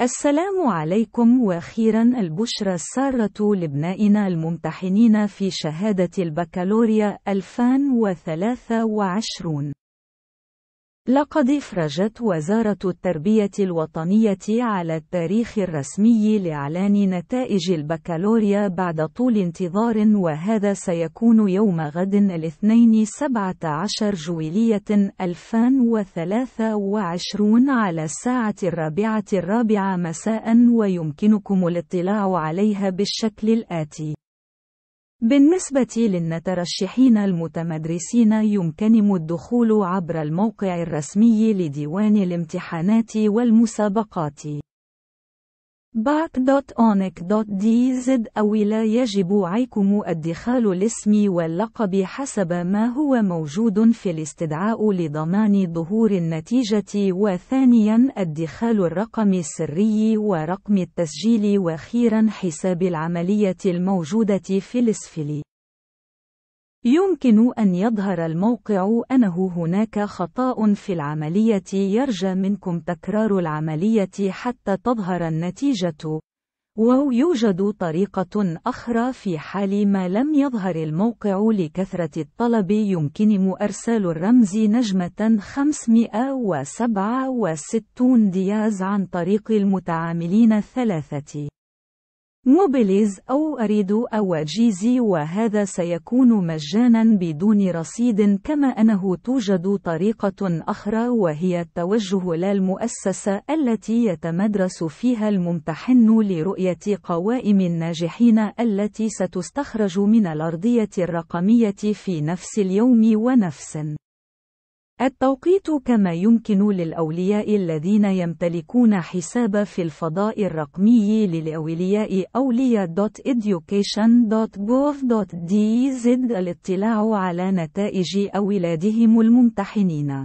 السلام عليكم واخيرا البشرى السارة لابنائنا الممتحنين في شهادة البكالوريا 2023 لقد افرجت وزارة التربية الوطنية على التاريخ الرسمي لإعلان نتائج البكالوريا بعد طول انتظار وهذا سيكون يوم غد الاثنين 17 جويلية 2023 على الساعة الرابعة الرابعة مساء ويمكنكم الاطلاع عليها بالشكل الآتي بالنسبة للمترشحين المتمدرسين يمكنهم الدخول عبر الموقع الرسمي لديوان الامتحانات والمسابقات بعض.onic.dz أو لا يجب عليكم ادخال الاسم واللقب حسب ما هو موجود في الاستدعاء لضمان ظهور النتيجة وثانيا ادخال الرقم السري ورقم التسجيل وأخيرا حساب العملية الموجودة في الأسفل يمكن أن يظهر الموقع أنه هناك خطأ في العملية يرجى منكم تكرار العملية حتى تظهر النتيجة ويوجد طريقة أخرى في حال ما لم يظهر الموقع لكثرة الطلب يمكن أرسال الرمز نجمة 567 دياز عن طريق المتعاملين الثلاثة موبيليز أو أريد جيزي وهذا سيكون مجانا بدون رصيد كما أنه توجد طريقة أخرى وهي التوجه للمؤسسة التي يتمدرس فيها الممتحن لرؤية قوائم الناجحين التي ستستخرج من الأرضية الرقمية في نفس اليوم ونفس التوقيت كما يمكن للأولياء الذين يمتلكون حساب في الفضاء الرقمي للأولياء أولياء.education.gov.dz الاطلاع على نتائج أولادهم الممتحنين